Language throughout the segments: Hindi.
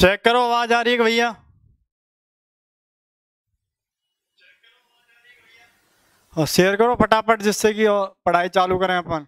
चेक करो आवाज आ रही है भैया और शेयर करो फटाफट जिससे कि पढ़ाई चालू करें अपन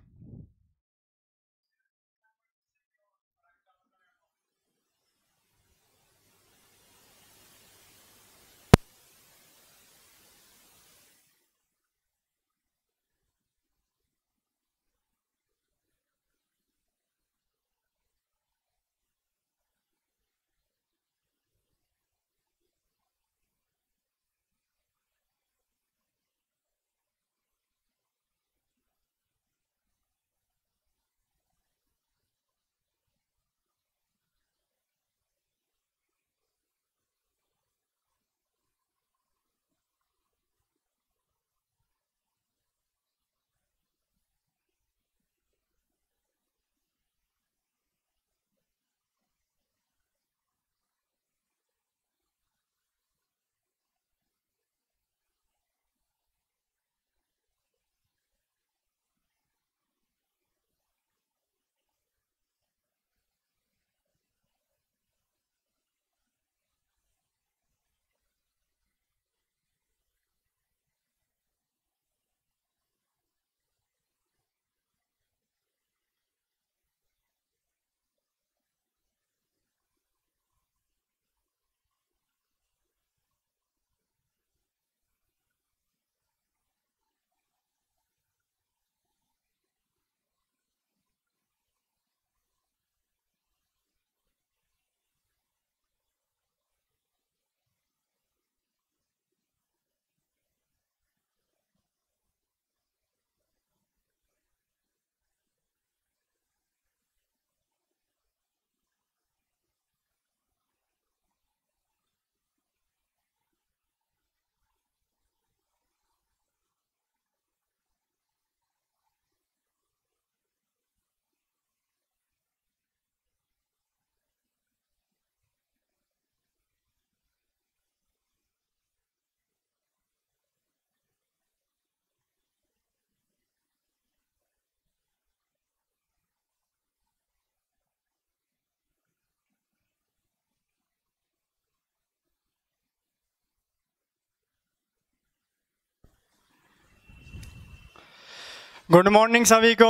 गुड मॉर्निंग सभी को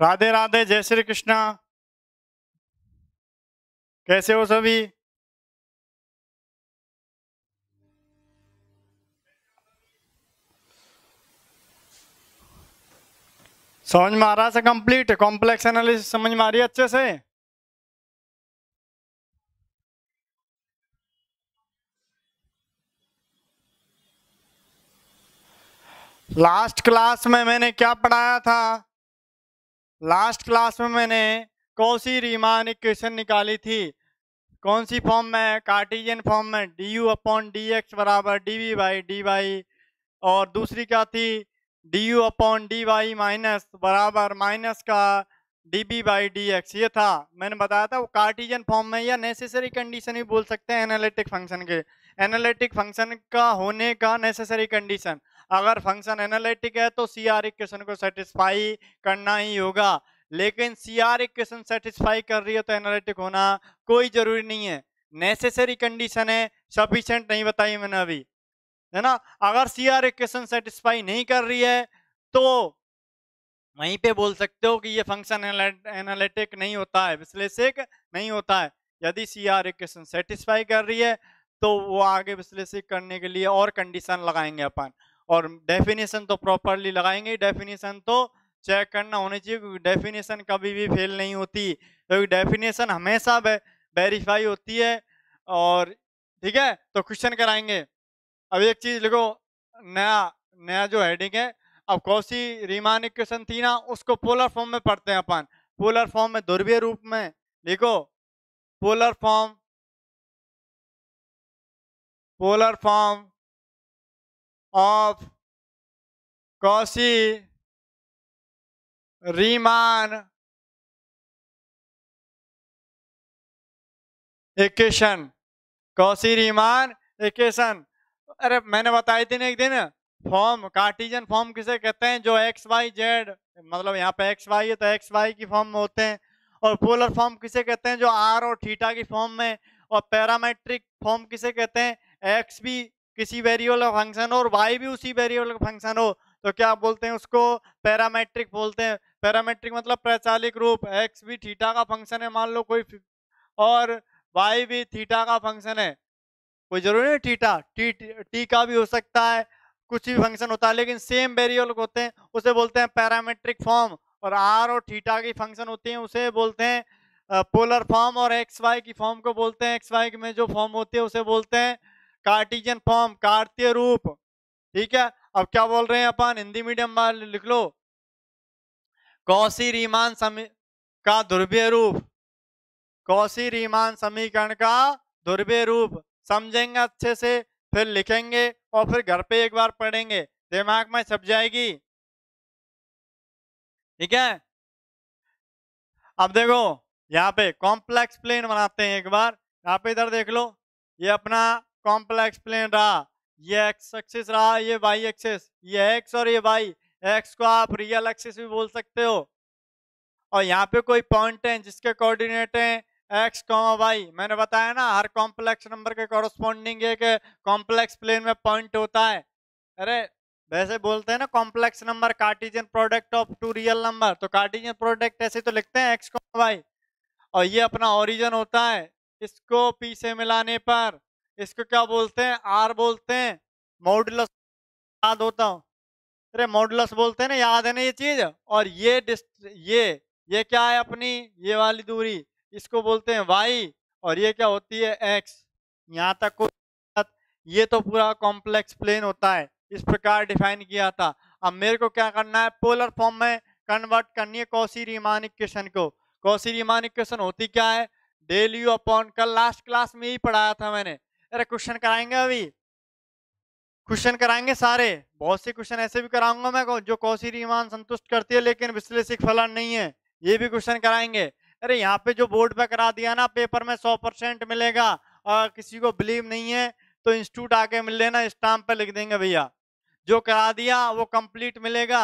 राधे राधे जय श्री कृष्णा कैसे हो सभी समझ में आ रहा से कंप्लीट कॉम्प्लेक्स एनालिसिस समझ में आ रही है अच्छे से लास्ट क्लास में मैंने क्या पढ़ाया था लास्ट क्लास में मैंने कौन सी रीमान इक्वेशन निकाली थी कौन सी फॉर्म में कार्टिजियन फॉर्म में D U upon D X बराबर D V by D Y और दूसरी क्या थी D U upon D Y minus बराबर माइनस का D B by D X ये था मैंने बताया था वो कार्टिजन फॉर्म में या नेसेसरी कंडीशन भी बोल सकते हैं एनालिटिक फंक्शन के एनालिटिक फंक्शन का होने का नेसेसरी कंडीशन अगर फंक्शन एनालिटिक है तो सी आर इक्वेशन को सेटिस्फाई करना ही होगा लेकिन सी आर इक्वेशन सेटिस्फाई कर रही है तो एनालिटिक होना कोई जरूरी नहीं है नेसेसरी कंडीशन है सफिशेंट नहीं बताई मैंने अभी है ना अगर सी आर इक्वेशन सेटिस्फाई नहीं कर रही है तो वहीं पे बोल सकते हो कि ये फंक्शन एनालिटिक नहीं होता है विश्लेषक नहीं होता है यदि सी आर इक्वेशन सेटिस्फाई कर रही है तो वो आगे विश्लेषित करने के लिए और कंडीशन लगाएंगे अपन और डेफिनेशन तो प्रॉपरली लगाएंगे डेफिनेशन तो चेक करना होना चाहिए क्योंकि डेफिनेशन कभी भी फेल नहीं होती क्योंकि डेफिनेशन हमेशा वेरीफाई होती है और ठीक है तो क्वेश्चन कराएंगे अब एक चीज लिखो नया नया जो हेडिंग है अब कौशी रीमान क्वेश्चन थी ना उसको पोलर फॉर्म में पढ़ते हैं अपन पोलर फॉर्म में ध्रुवीय रूप में लिखो polar form polar form of Cauchy Riemann equation Cauchy Riemann equation अरे मैंने बताई थी ना एक दिन फॉर्म कार्टिजन फॉर्म किसे कहते हैं जो एक्स वाई जेड मतलब यहाँ पे एक्स वाई है तो एक्स वाई की फॉर्म में होते हैं और पोलर फॉर्म किसे कहते हैं जो आर और थीटा की फॉर्म में और पैरामेट्रिक फॉर्म किसे कहते हैं एक्स भी किसी वेरिएबल का फंक्शन हो और वाई भी उसी वेरिएबल का फंक्शन हो तो क्या बोलते हैं उसको पैरामेट्रिक बोलते हैं पैरामेट्रिक मतलब प्रचालिक रूप एक्स भी थीटा का फंक्शन है मान लो कोई और वाई भी थीटा का फंक्शन है कोई जरूरी नहीं थीटा टी टी का भी हो सकता है कुछ भी फंक्शन होता है लेकिन सेम वेरिएबल होते हैं उसे बोलते हैं पैरामेट्रिक फॉर्म और आर और थीटा की फंक्शन होती हैं उसे बोलते हैं पोलर फॉर्म और एक्स वाई की फॉर्म को बोलते हैं एक्स वाई में जो फॉर्म होती है उसे बोलते हैं कार्टिजन फॉर्म कार्तीय रूप ठीक है अब क्या बोल रहे हैं अपन हिंदी मीडियम वाले लिख लो कौशी रीमान समी का ध्रुवीय रूप कौशी रीमान समीकरण का ध्रुवीय रूप समझेंगे अच्छे से फिर लिखेंगे और फिर घर पे एक बार पढ़ेंगे दिमाग में छप जाएगी ठीक है अब देखो यहाँ पे कॉम्प्लेक्स प्लेन बनाते हैं एक बार यहाँ पे इधर देख लो ये अपना कॉम्प्लेक्स प्लेन रहा ये एक्स एक्सिस रहा ये वाई एक्सिस ये एक्स और ये वाई एक्स को आप रियल एक्सिस भी बोल सकते हो और यहाँ पे कोई पॉइंट है जिसके कोऑर्डिनेट हैं एक्स कॉमा वाई मैंने बताया ना हर कॉम्प्लेक्स नंबर के कॉरस्पॉन्डिंग एक कॉम्प्लेक्स प्लेन में पॉइंट होता है अरे वैसे बोलते हैं ना complex number Cartesian product of two real number तो कार्टिजन प्रोडक्ट ऐसे तो लिखते हैं एक्स कॉमा वाई और ये अपना ओरिजन होता है इसको पी से मिलाने पर इसको क्या बोलते हैं आर बोलते हैं मॉडुलस याद होता हूँ अरे मॉडुलस बोलते हैं ना याद है ना ये चीज और ये ये ये क्या है अपनी ये वाली दूरी इसको बोलते हैं वाई और ये क्या होती है एक्स यहाँ तक को ये तो पूरा कॉम्प्लेक्स प्लेन होता है इस प्रकार डिफाइन किया था अब मेरे को क्या करना है पोलर फॉर्म में कन्वर्ट करनी है कौशी रीमान इक्वेशन को कौशी रीमान इक्वेशन होती क्या है डेल यू अपॉन कल लास्ट क्लास में ही पढ़ाया था मैंने अरे क्वेश्चन कराएंगे अभी क्वेश्चन कराएंगे सारे बहुत से क्वेश्चन ऐसे भी कराऊंगा मैं जो कौशी रिमान संतुष्ट करती है लेकिन विश्लेषिक फलन नहीं है ये भी क्वेश्चन कराएंगे अरे यहाँ पे जो बोर्ड पे करा दिया ना पेपर में सौ परसेंट मिलेगा और किसी को बिलीव नहीं है तो इंस्टीट्यूट आके मिल लेना स्टाम्प पे लिख देंगे भैया जो करा दिया वो कंप्लीट मिलेगा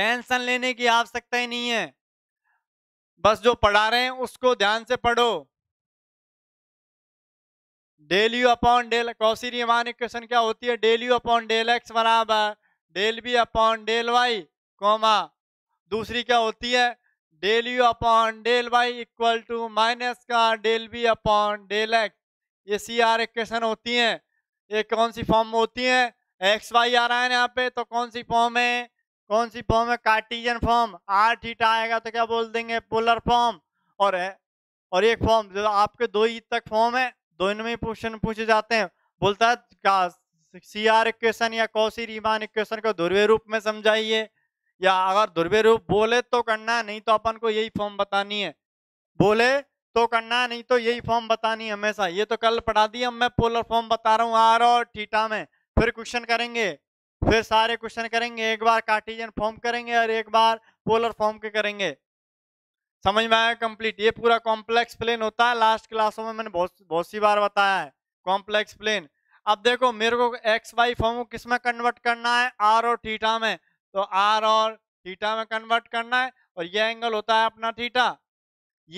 टेंशन लेने की आवश्यकता ही नहीं है बस जो पढ़ा रहे हैं उसको ध्यान से पढ़ो del you upon del Cauchy Riemann equation क्या होती है del you upon del x बराबर del B upon del Y comma दूसरी क्या होती है del you upon del Y equal to minus का del B upon del x ये सी आर इक्वेशन होती हैं ये कौन सी फॉर्म में होती हैं एक्स वाई आ रहा है यहाँ पे तो कौन सी फॉर्म है कौन सी फॉर्म है कार्टिजन फॉर्म आर थीटा आएगा तो क्या बोल देंगे पोलर फॉर्म और है और एक फॉर्म जो आपके दो ही तक फॉर्म है दोनों में क्वेश्चन पूछे जाते हैं बोलता है सी आर इक्वेशन या कौशी रीमान इक्वेशन को ध्रवे रूप में समझाइए या अगर ध्रवे रूप बोले तो करना नहीं तो अपन को यही फॉर्म बतानी है बोले तो करना नहीं तो यही फॉर्म बतानी है हमेशा ये तो कल पढ़ा दिया मैं पोलर फॉर्म बता रहा हूँ आर और टीटा में फिर क्वेश्चन करेंगे फिर सारे क्वेश्चन करेंगे एक बार कार्टिजन फॉर्म करेंगे और एक बार पोलर फॉर्म के करेंगे समझ में आया कंप्लीट ये पूरा कॉम्प्लेक्स प्लेन होता है लास्ट क्लासों में मैंने बहुत बहुत सी बार बताया है कॉम्प्लेक्स प्लेन अब देखो मेरे को एक्स वाई फॉर्म को किस में कन्वर्ट करना है आर और थीटा में तो आर और थीटा में कन्वर्ट करना है और ये एंगल होता है अपना थीटा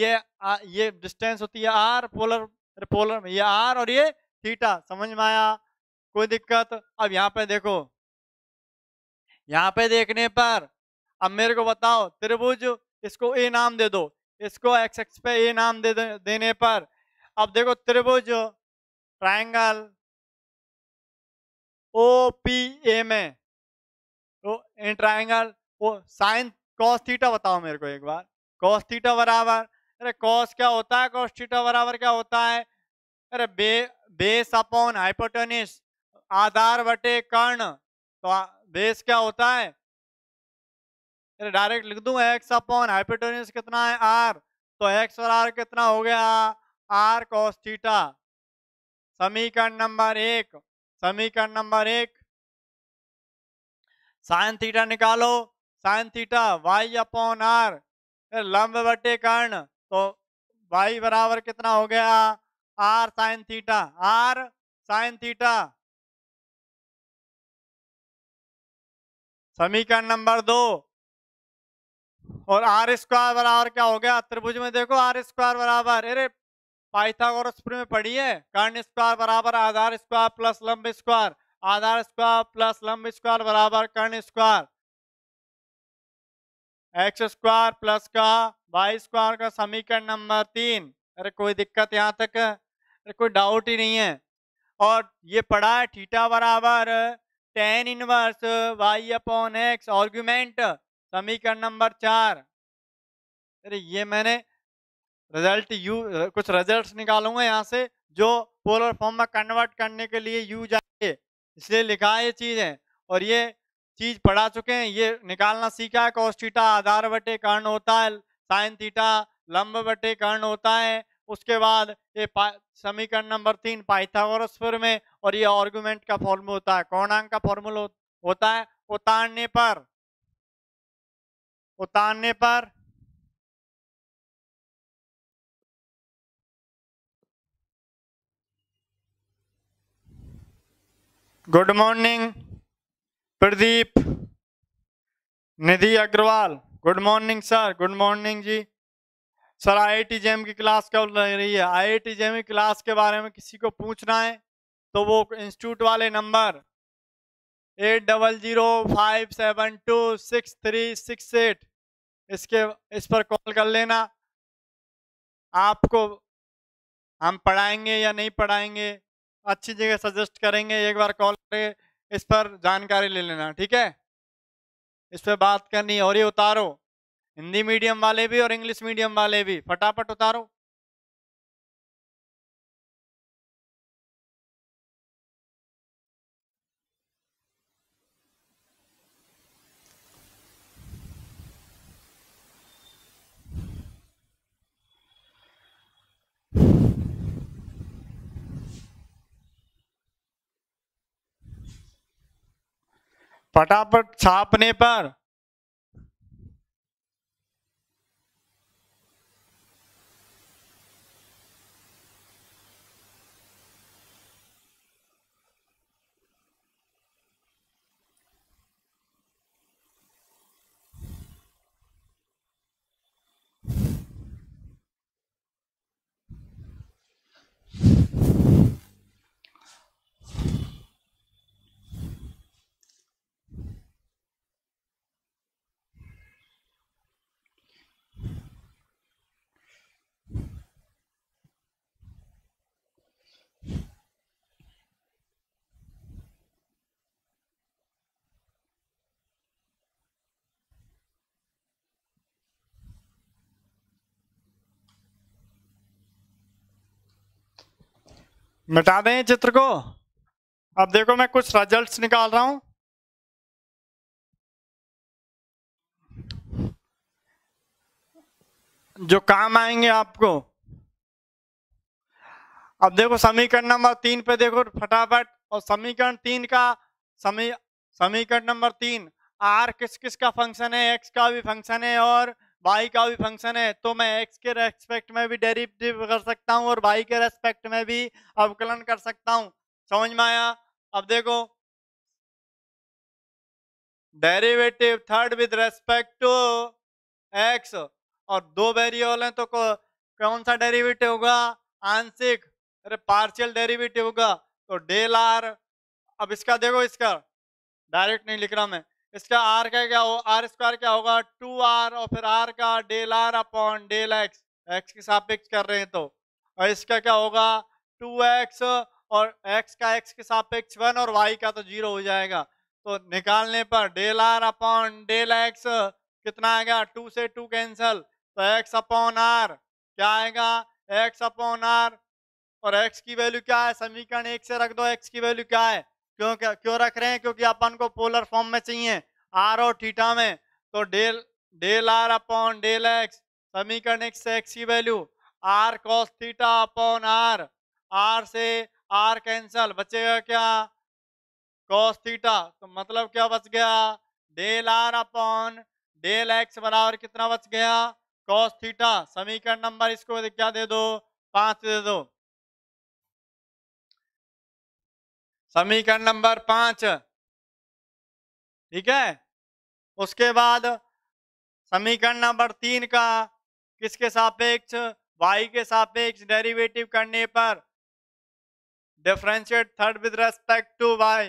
ये आ, ये डिस्टेंस होती है आर पोलर पोलर ये आर और ये थीटा समझ में आया कोई दिक्कत अब यहाँ पे देखो यहाँ पे देखने पर अब मेरे को बताओ त्रिभुज इसको ए नाम दे दो इसको एक्स एक्स पे ए नाम दे देने पर अब देखो त्रिभुज ट्राइंगल ओ पी ए में तो इन ट्राइंगल वो साइन कॉस थीटा बताओ मेरे को एक बार कॉस थीटा बराबर अरे कॉस क्या होता है कॉस थीटा बराबर क्या होता है अरे बे बेस अपॉन हाइपोटोनिस आधार बटे कर्ण तो बेस क्या होता है यानी डायरेक्ट लिख दूं एक्स अपॉन हाइपोटेन्यूस कितना है आर तो एक्स और आर कितना हो गया आर कॉस थीटा समीकरण नंबर एक समीकरण नंबर एक साइन थीटा निकालो sine theta Y upon R लंब बटे कर्ण तो वाई बराबर कितना हो गया R sine theta R sine theta समीकरण नंबर दो और आर स्क्वायर बराबर क्या हो गया त्रिभुज में देखो आर स्क्वायर बराबर अरे पाइथागोरस में पढ़ी है कर्ण स्क्वायर बराबर आधार स्क्वायर प्लस लंब स्क्वायर आधार स्क्वायर प्लस लंब स्क्वायर बराबर कर्ण स्क्वायर एक्स स्क्वायर प्लस का वाई स्क्वायर का समीकरण नंबर तीन अरे कोई दिक्कत यहाँ तक अरे कोई डाउट ही नहीं है और ये पढ़ा है थीटा बराबर tan inverse Y upon X argument समीकरण नंबर चार अरे ये मैंने रिजल्ट यू कुछ रिजल्ट्स निकालूंगा यहाँ से जो पोलर फॉर्म में कन्वर्ट करने के लिए यूज आए इसलिए लिखा है ये है और ये चीज पढ़ा चुके हैं ये निकालना सीखा है कॉस्टिटा आधार बटे कर्ण होता है साइन थीटा लंब बटे कर्ण होता है उसके बाद ये समीकरण नंबर तीन पाइथागोरस में और ये आर्गुमेंट का फॉर्मूला होता है कोणांक का फॉर्मूला होता है उतारने पर उतारने पर good morning Pradeep Nidhi Agarwal good morning sir good morning जी सर आईआईटी जेम की क्लास कब लग रही है आईआईटी जेम की क्लास के बारे में किसी को पूछना है तो वो इंस्टीट्यूट वाले number eight double zero five seven two six three six eight इसके इस पर कॉल कर लेना आपको हम पढ़ाएंगे या नहीं पढ़ाएंगे अच्छी जगह सजेस्ट करेंगे एक बार कॉल करके इस पर जानकारी ले लेना ठीक है इस पर बात करनी और ये उतारो हिंदी मीडियम वाले भी और इंग्लिश मीडियम वाले भी फटाफट उतारो फटाफट छापने पर मिटा दें चित्र को अब देखो मैं कुछ रिजल्ट्स निकाल रहा हूं जो काम आएंगे आपको अब देखो समीकरण नंबर तीन पे देखो फटाफट और समीकरण तीन का समी समीकरण नंबर तीन आर किस किस का फंक्शन है एक्स का भी फंक्शन है और वाई का भी फंक्शन है तो मैं एक्स के रेस्पेक्ट में भी डेरिवेटिव कर सकता हूँ और वाई के रेस्पेक्ट में भी अवकलन कर सकता हूँ समझ में आया अब देखो derivative third with respect to X और दो वेरिएबल हैं तो कौन सा डेरिवेटिव होगा आंशिक अरे पार्शियल डेरिवेटिव होगा तो डेल आर अब इसका देखो इसका डायरेक्ट नहीं लिख रहा मैं इसका आर का क्या हो आर स्क्वायर क्या होगा टू आर और फिर आर का del are upon del X X के सापेक्ष कर रहे हैं तो और इसका क्या होगा टू एक्स और एक्स का एक्स के सापेक्ष वन और वाई का तो जीरो हो जाएगा तो निकालने पर del are upon del X कितना आएगा टू से टू कैंसल तो एक्स अपॉन आर क्या आएगा एक्स अपॉन आर और एक्स की वैल्यू क्या है समीकरण एक से रख दो एक्स की वैल्यू क्या है क्यों क्या क्यों रख रहे हैं क्योंकि अपन को पोलर फॉर्म में चाहिए आर और ठीठा में तो del del are upon del x समीकरण एक्स से एक्स की value R cos theta upon R R से आर कैंसल बचेगा क्या कॉस थीटा तो मतलब क्या बच गया del are upon del x बराबर कितना बच गया कॉस थीटा समीकरण नंबर इसको क्या दे दो पांच दे दो समीकरण नंबर पांच ठीक है उसके बाद समीकरण नंबर तीन का किसके सापेक्ष y के सापेक्ष डेरिवेटिव करने पर differentiate third with respect to y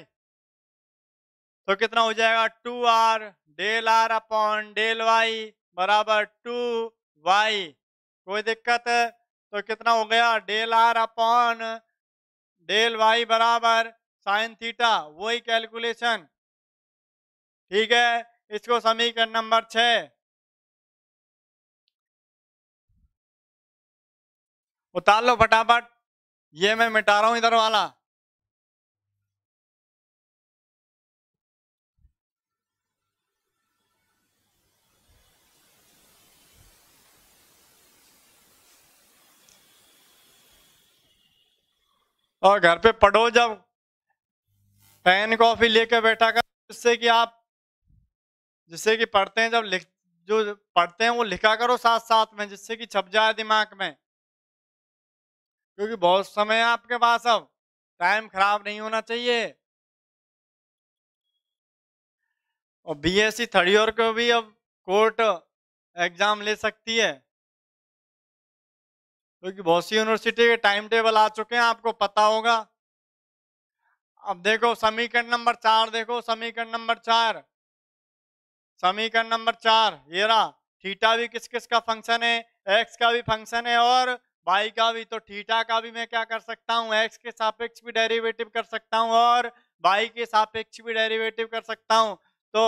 तो कितना हो जाएगा two R del are upon del Y बराबर टू वाई कोई दिक्कत है तो कितना हो गया del are upon del Y बराबर साइन थीटा वही कैलकुलेशन ठीक है इसको समीकरण नंबर छ उतार लो फटाफट ये मैं मिटा रहा हूं इधर वाला और घर पे पढ़ो जब पेन कॉपी लेके बैठा कर जिससे कि आप जिससे कि पढ़ते हैं जब लिख जो पढ़ते हैं वो लिखा करो साथ साथ में जिससे कि छप जाए दिमाग में क्योंकि बहुत समय है आपके पास अब टाइम खराब नहीं होना चाहिए और बीएससी थर्ड ईयर को भी अब कोर्ट एग्जाम ले सकती है क्योंकि बहुत सी यूनिवर्सिटी के टाइम टेबल आ चुके हैं आपको पता होगा अब देखो समीकरण नंबर चार देखो समीकरण नंबर चार समीकरण नंबर चार ये रहा थीटा भी किस किस का फंक्शन है एक्स का भी फंक्शन है और वाई का भी तो थीटा का भी मैं क्या कर सकता हूँ एक्स के सापेक्ष भी डेरिवेटिव कर सकता हूँ और वाई के सापेक्ष भी डेरिवेटिव कर सकता हूँ तो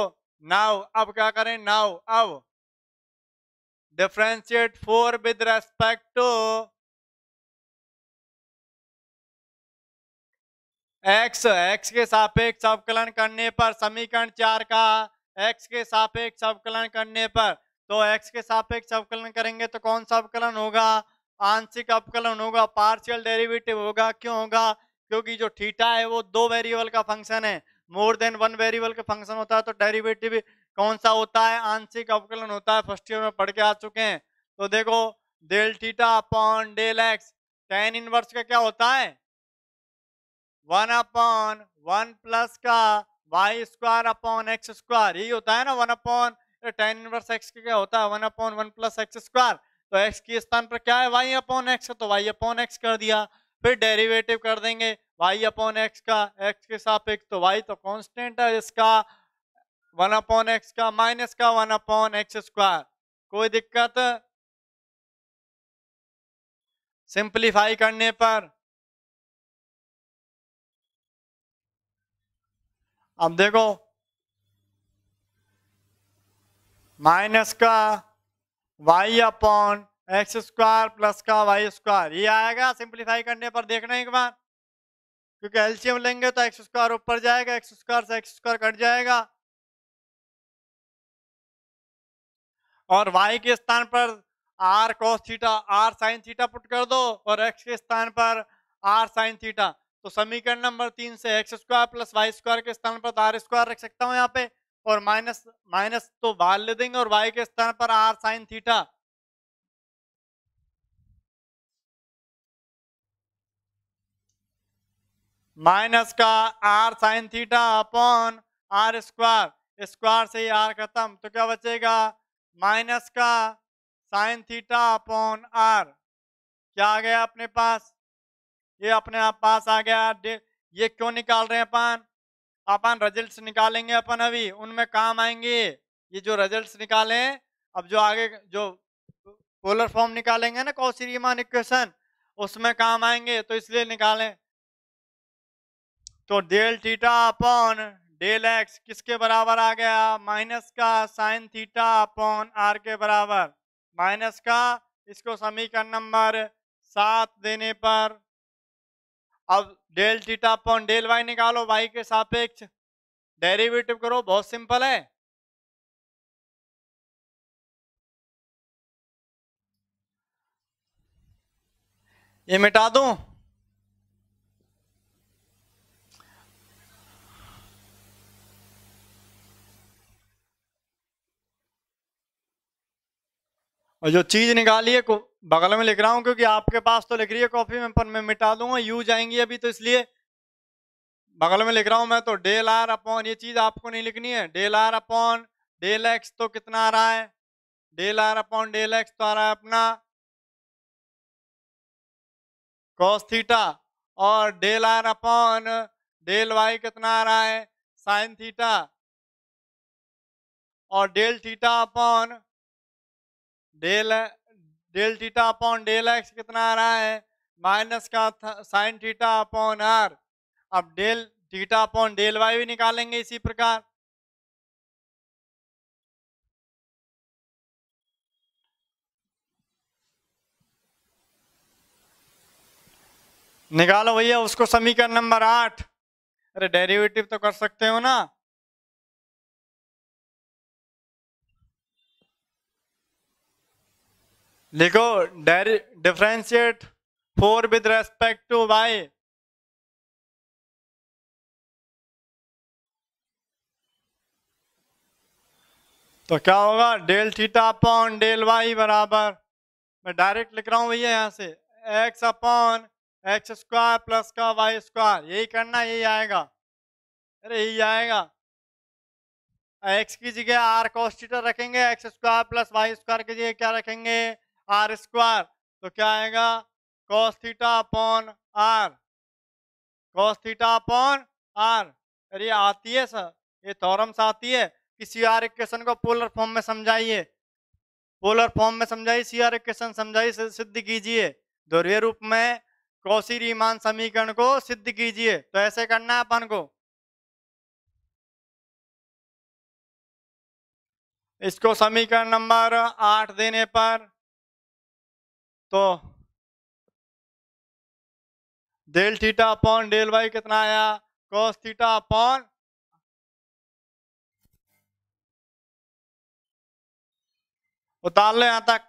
नाउ अब क्या करें नाउ अब differentiate four with respect to X X के सापेक्ष अवकलन करने पर समीकरण चार का एक्स के सापेक्ष अवकलन करने पर तो एक्स के सापेक्ष अवकलन करेंगे तो कौन सा अवकलन होगा आंशिक अवकलन होगा पार्शियल डेरिवेटिव होगा क्यों होगा क्योंकि जो थीटा है वो दो वेरिएबल का फंक्शन है मोर देन वन वेरिएबल का फंक्शन होता है तो डेरिवेटिव कौन सा होता है आंशिक अवकलन होता है फर्स्ट ईयर में पढ़ के आ चुके हैं तो देखो del theta upon del X tan inverse का क्या होता है वन अपॉन वन प्लस का Y square upon X square यही होता है ना one upon tan inverse X का क्या होता है one upon one plus X square तो एक्स के स्थान पर क्या है वाई अपॉन एक्स तो वाई अपॉन एक्स कर दिया फिर डेरिवेटिव कर देंगे वाई अपॉन एक्स का एक्स के सापेक्ष तो वाई तो कॉन्स्टेंट है इसका वन अपॉन एक्स का माइनस का वन अपॉन एक्स स्क्वायर कोई दिक्कत सिंप्लीफाई करने पर अब देखो माइनस का Y upon X square plus का वाई स्क्वायर ये आएगा सिंप्लीफाई करने पर देखना एक बार क्योंकि एलसीएम लेंगे तो एक्स स्क्वायर ऊपर जाएगा एक्स स्क्वायर से एक्स स्क्वायर कट जाएगा और वाई के स्थान पर R cos theta R sine theta put कर दो और एक्स के स्थान पर आर साइन थीटा तो समीकरण नंबर तीन से X square plus Y square के स्थान पर तो आर स्क्वायर रख सकता हूँ यहाँ पे और माइनस माइनस तो वार ले देंगे और वाई के स्थान पर आर साइन थीटा माइनस का R sine theta upon R square square से आर खत्म तो क्या बचेगा माइनस का साइन थीटा अपॉन आर क्या आ गया अपने पास ये अपने आप पास आ गया ये क्यों निकाल रहे हैं अपन अपन रिजल्ट्स निकालेंगे अपन अभी उनमें काम आएंगे ये जो रिजल्ट्स निकाले अब जो आगे जो पोलर फॉर्म निकालेंगे ना कौशी रीमान इक्वेशन उसमें काम आएंगे तो इसलिए निकालें तो del theta upon del X किसके बराबर आ गया माइनस का साइन थीटा अपॉन आर के बराबर माइनस का इसको समीकरण नंबर सात देने पर अब del theta upon del Y निकालो वाई के सापेक्ष डेरिवेटिव करो बहुत सिंपल है ये मिटा दू और जो चीज निकाली है को बगल में लिख रहा हूँ क्योंकि आपके पास तो लिख रही है कॉपी में पर मैं मिटा दूंगा यू जाएंगी अभी तो इसलिए बगल में लिख रहा हूँ मैं तो डेल आर अपॉन ये चीज आपको नहीं लिखनी है del are upon del X तो कितना आ रहा है del are upon del X तो आ रहा है अपना कॉस थीटा और del are upon del Y कितना आ रहा है साइन थीटा और del theta upon del del theta upon del X कितना आ रहा है माइनस का साइन थीटा अपॉन आर अब del theta upon del Y भी निकालेंगे इसी प्रकार निकालो भैया उसको समीकरण नंबर आठ अरे डेरिवेटिव तो कर सकते हो ना लिखो differentiate four with respect to Y तो क्या होगा del theta upon del Y बराबर मैं डायरेक्ट लिख रहा हूँ भैया यहाँ से X upon X square plus का वाई स्क्वायर यही करना यही आएगा अरे यही आएगा एक्स की जगह आर कॉस्टिटर रखेंगे X square plus Y square की जगह क्या रखेंगे आर स्क्वायर तो क्या आएगा cos theta upon R cos theta upon R अरे आती है सर ये थॉरम्स आती है कि सी आर इक्वेशन को पोलर फॉर्म में समझाइए पोलर फॉर्म में समझाइए सी आर इक्वेशन समझाइए सिद्ध कीजिए ध्रुवीय रूप में कौशी रीमान समीकरण को सिद्ध कीजिए तो ऐसे करना है अपन को इसको समीकरण नंबर आठ देने पर तो del theta upon del Y कितना आया कॉस थीटा अपॉन उतार ले यहां तक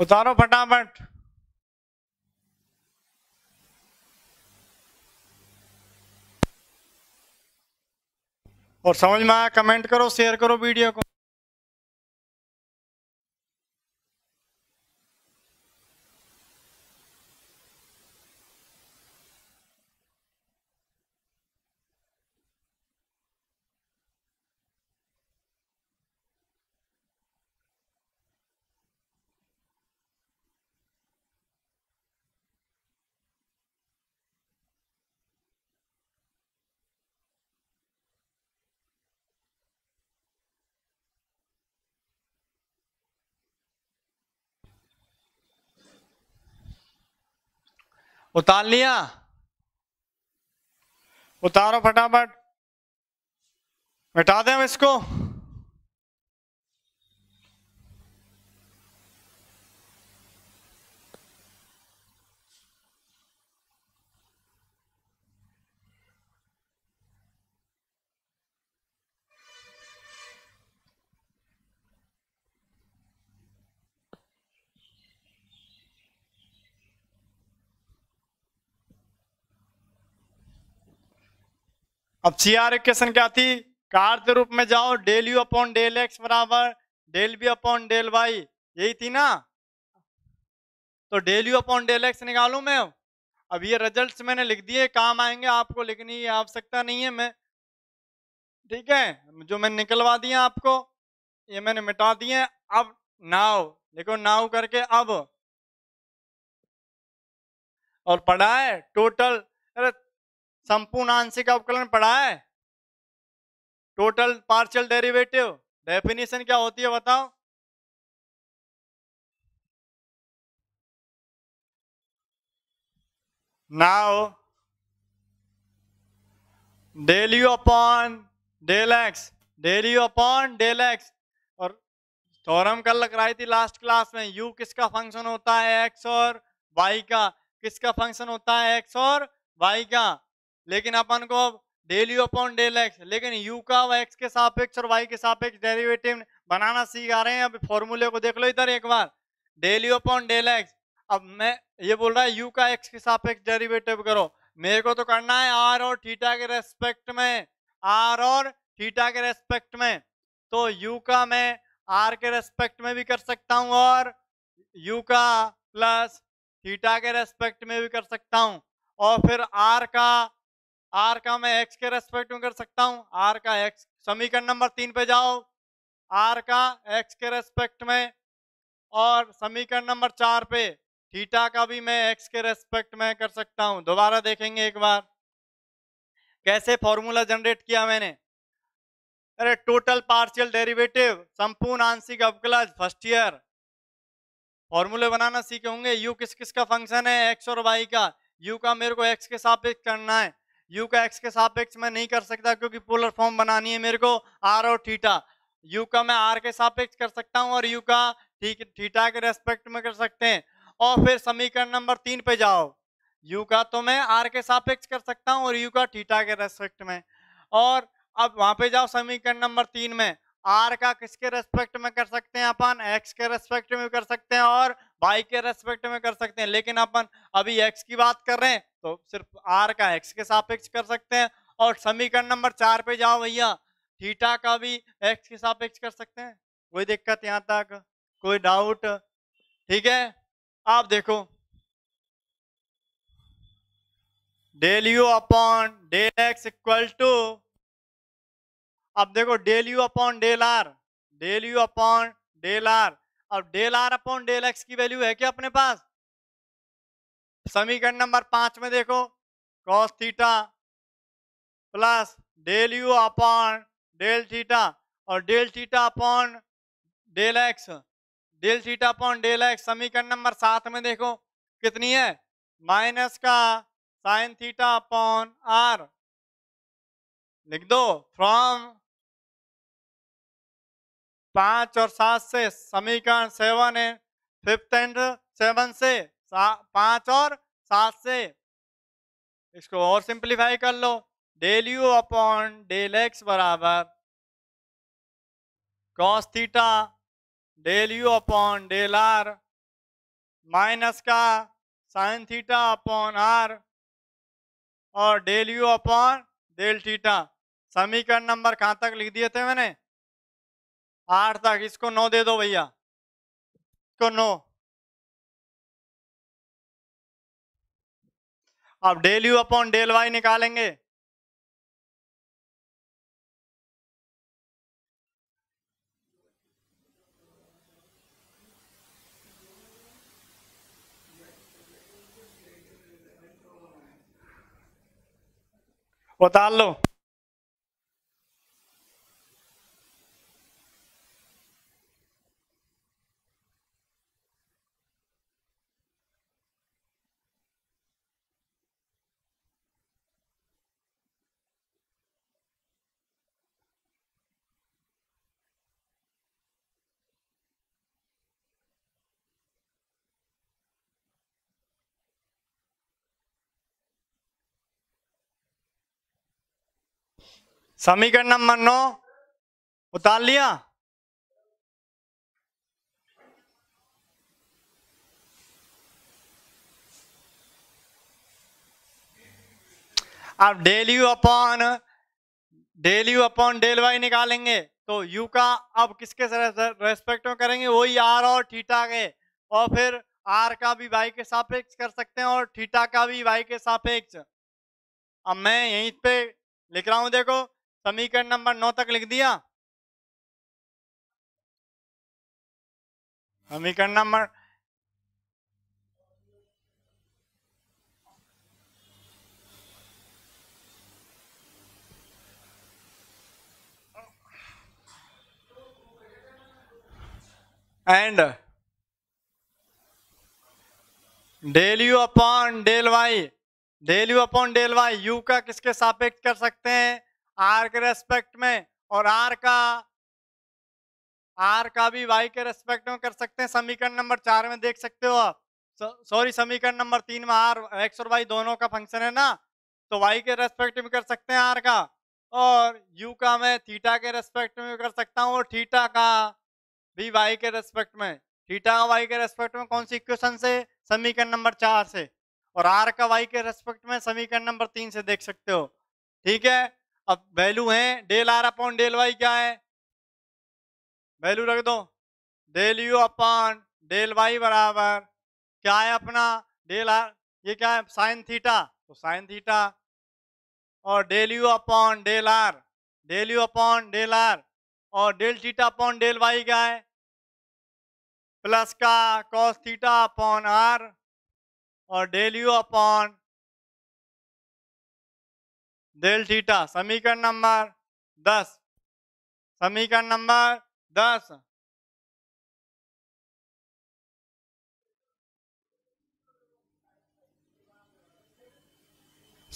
उतारो फटाफट और समझ में आया कमेंट करो शेयर करो वीडियो को उतार लिया उतारो फटाफट मिटा दें इसको अब सी आर इक्वेशन क्या थी कार के रूप में जाओ del you upon del x बराबर del B upon del Y यही थी ना तो del you upon del X निकालू मैं अब ये रिजल्ट्स मैंने लिख दिए काम आएंगे आपको लिखने की आवश्यकता नहीं है मैं ठीक है जो मैंने निकलवा दिया आपको ये मैंने मिटा दिए अब नाव देखो नाव करके अब और पढ़ा है टोटल संपूर्ण आंशिक अवकलन पढ़ा है टोटल पार्शियल डेरिवेटिव डेफिनेशन क्या होती है बताओ now del you upon del x del you upon del X और थोरम कल लग रही थी लास्ट क्लास में यू किसका फंक्शन होता है एक्स और वाई का किसका फंक्शन होता है एक्स और वाई का लेकिन अपन को del you upon del X लेकिन यू का एक्स के सापेक्ष और वाई के सापेक्ष डेरिवेटिव बनाना सीख आ रहे हैं अब फॉर्मूले को देख लो इधर एक बार del you upon del x अब मैं ये बोल रहा है यू का एक्स के सापेक्ष डेरिवेटिव करो मेरे को तो करना है आर और थीटा के रेस्पेक्ट में आर और थीटा के रेस्पेक्ट में तो यू का मैं आर के रेस्पेक्ट में भी कर सकता हूँ और यू का प्लस थीटा के रेस्पेक्ट में भी कर सकता हूँ और फिर आर का आर का मैं एक्स के रेस्पेक्ट में कर सकता हूँ आर का एक्स समीकरण नंबर तीन पे जाओ आर का एक्स के रेस्पेक्ट में और समीकरण नंबर चार पे थीटा का भी मैं एक्स के रेस्पेक्ट में कर सकता हूँ दोबारा देखेंगे एक बार कैसे फॉर्मूला जनरेट किया मैंने अरे टोटल पार्शियल डेरिवेटिव संपूर्ण आंशिक अवकलज फर्स्ट ईयर फॉर्मूले बनाना सीखे होंगे यू किस किस का फंक्शन है एक्स और वाई का यू का मेरे को एक्स के साथ करना है यू का एक्स के सापेक्ष में नहीं कर सकता क्योंकि पोलर फॉर्म बनानी है मेरे को आर और थीटा यू का मैं आर के सापेक्ष कर सकता हूँ और यू का ठीक थीटा के रेस्पेक्ट में कर सकते हैं और फिर समीकरण नंबर तीन पे जाओ यू का तो मैं आर के सापेक्ष कर सकता हूँ और यू का थीटा के रेस्पेक्ट में और अब वहां पे जाओ समीकरण नंबर तीन में आर का किसके रेस्पेक्ट में कर सकते हैं अपन एक्स के रेस्पेक्ट में कर सकते हैं और वाई के रेस्पेक्ट में कर सकते हैं लेकिन अपन अभी एक्स की बात कर रहे हैं तो सिर्फ आर का एक्स के सापेक्ष कर सकते हैं और समीकरण नंबर चार पे जाओ भैया थीटा का भी एक्स के सापेक्ष कर सकते हैं कोई दिक्कत यहाँ तक कोई डाउट ठीक है आप देखो del you upon del x equal to अब देखो del you upon del r del you upon del r अब del are upon del x की वैल्यू है क्या अपने पास समीकरण नंबर पांच में देखो cos theta plus del you upon del theta और del theta upon del x del theta upon del x समीकरण नंबर सात में देखो कितनी है माइनस का साइन थीटा अपॉन आर लिख दो फ्रॉम पांच और सात से समीकरण सेवन है फिफ्थ एंड सेवन से पांच और सात से इसको और सिंप्लीफाई कर लो del you upon del x बराबर cos theta del you upon del r minus का साइन थीटा अपॉन आर और del you upon del theta समीकरण नंबर कहाँ तक लिख दिए थे मैंने आठ तक इसको नौ दे दो भैया इसको नौ आप del you upon del y निकालेंगे उतार लो समीकरण नंबर नौ उतार लिया अब del you upon del you upon del y निकालेंगे तो यू का अब किसके रेस्पेक्ट में करेंगे वही आर और थीटा के और फिर आर का भी वाई के सापेक्ष कर सकते हैं और थीटा का भी वाई के सापेक्ष अब मैं यहीं पे लिख रहा हूं देखो समीकरण नंबर नौ तक लिख दिया समीकरण number and del you upon del y del you upon del y u का किसके सापेक्ष कर सकते हैं आर के रेस्पेक्ट में और आर का आर का भी वाई के रेस्पेक्ट में कर सकते हैं समीकरण नंबर चार में देख सकते हो आप सॉरी समीकरण नंबर तीन में आर एक्स और वाई दोनों का फंक्शन है ना तो वाई के रेस्पेक्ट में कर सकते हैं आर का और यू का मैं थीटा के रेस्पेक्ट में कर सकता हूँ और थीटा का भी वाई के रेस्पेक्ट में थीटा का वाई के रेस्पेक्ट में कौन सी इक्वेशन से समीकरण नंबर चार से और आर का वाई के रेस्पेक्ट में समीकरण नंबर तीन से देख सकते हो ठीक है अब वैल्यू है del are upon del y क्या है वैल्यू रख दो del you upon del Y बराबर क्या है अपना डेल आर ये क्या है साइन थीटा तो साइन थीटा और del you upon del r del you upon del r और del theta upon del y क्या है प्लस का कॉस थीटा अपॉन आर और del you upon del theta समीकरण नंबर दस समीकरण नंबर दस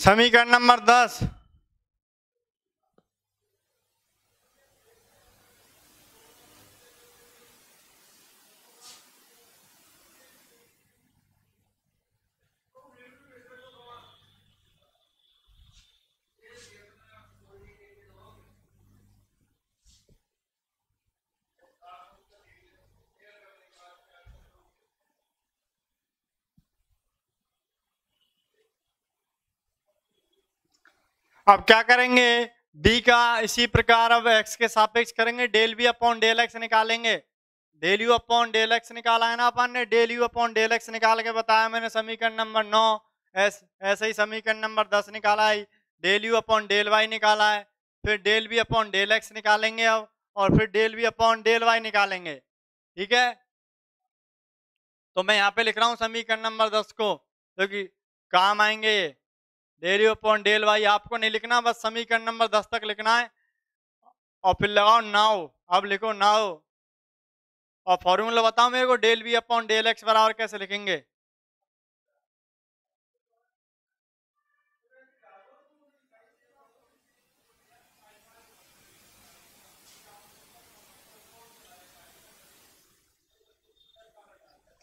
समीकरण नंबर दस अब क्या करेंगे डी का इसी प्रकार अब एक्स के सापेक्ष करेंगे del B upon del x निकालेंगे del you upon del x निकाला है ना अपन ने del you upon del x निकाल के बताया मैंने समीकरण नंबर नौ ऐसे ही समीकरण नंबर दस निकाला है del you upon del y निकाला है फिर del B upon del x निकालेंगे अब और फिर del B upon del y निकालेंगे ठीक है तो मैं यहाँ पे लिख रहा हूँ समीकरण नंबर दस को क्योंकि तो काम आएंगे ये del you upon del y आपको नहीं लिखना बस समीकरण नंबर दस तक लिखना है और फिर लगाओ नाओ अब लिखो नाओ और फॉर्मूला बताओ मेरे को del v upon del x बराबर कैसे लिखेंगे